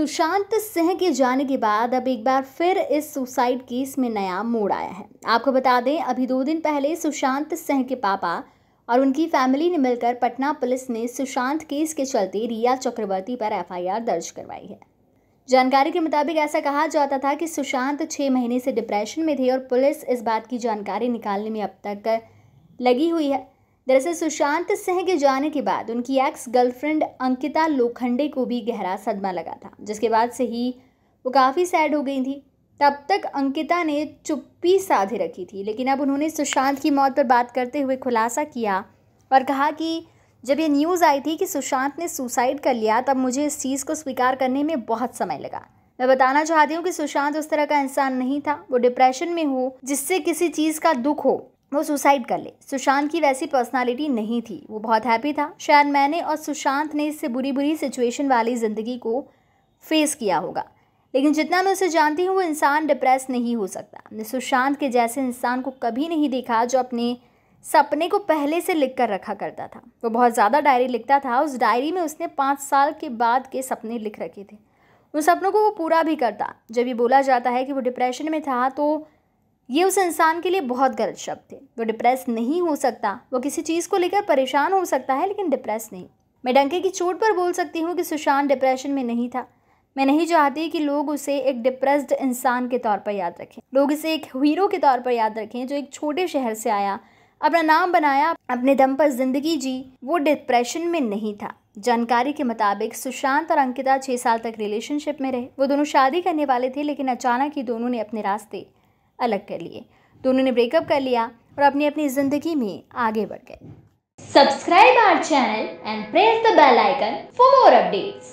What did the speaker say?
सुशांत सिंह के जाने के बाद अब एक बार फिर इस सुसाइड केस में नया मोड़ आया है आपको बता दें अभी दो दिन पहले सुशांत सिंह के पापा और उनकी फैमिली ने मिलकर पटना पुलिस ने सुशांत केस के चलते रिया चक्रवर्ती पर एफआईआर दर्ज करवाई है जानकारी के मुताबिक ऐसा कहा जाता था कि सुशांत छः महीने से डिप्रेशन में थे और पुलिस इस बात की जानकारी निकालने में अब तक लगी हुई है दरअसल सुशांत सिंह के जाने के बाद उनकी एक्स गर्लफ्रेंड अंकिता लोखंडे को भी गहरा सदमा लगा था जिसके बाद से ही वो काफ़ी सैड हो गई थी तब तक अंकिता ने चुप्पी साधे रखी थी लेकिन अब उन्होंने सुशांत की मौत पर बात करते हुए खुलासा किया और कहा कि जब ये न्यूज़ आई थी कि सुशांत ने सुसाइड कर लिया तब मुझे इस चीज़ को स्वीकार करने में बहुत समय लगा मैं बताना चाहती हूँ कि सुशांत उस तरह का इंसान नहीं था वो डिप्रेशन में हो जिससे किसी चीज़ का दुख हो वो सुसाइड कर ले सुशांत की वैसी पर्सनालिटी नहीं थी वो बहुत हैप्पी था शायद मैंने और सुशांत ने इससे बुरी बुरी सिचुएशन वाली ज़िंदगी को फेस किया होगा लेकिन जितना मैं उसे जानती हूँ वो इंसान डिप्रेस नहीं हो सकता मैंने सुशांत के जैसे इंसान को कभी नहीं देखा जो अपने सपने को पहले से लिख कर रखा करता था वो बहुत ज़्यादा डायरी लिखता था उस डायरी में उसने पाँच साल के बाद के सपने लिख रखे थे उन सपनों को वो पूरा भी करता जब ये बोला जाता है कि वो डिप्रेशन में था तो ये उस इंसान के लिए बहुत गलत शब्द थे वो डिप्रेस नहीं हो सकता वो किसी चीज़ को लेकर परेशान हो सकता है लेकिन डिप्रेस नहीं मैं डंके की चोट पर बोल सकती हूँ कि सुशांत डिप्रेशन में नहीं था मैं नहीं चाहती कि लोग उसे एक डिप्रेस्ड इंसान के तौर पर याद रखें लोग इसे एक हीरो के तौर पर याद रखें जो एक छोटे शहर से आया अपना नाम बनाया अपने दम पर जिंदगी जी वो डिप्रेशन में नहीं था जानकारी के मुताबिक सुशांत और अंकिता छः साल तक रिलेशनशिप में रहे वो दोनों शादी करने वाले थे लेकिन अचानक ही दोनों ने अपने रास्ते अलग कर लिए दोनों ने ब्रेकअप कर लिया और अपनी अपनी ज़िंदगी में आगे बढ़ गए subscribe our channel and press the bell icon for more updates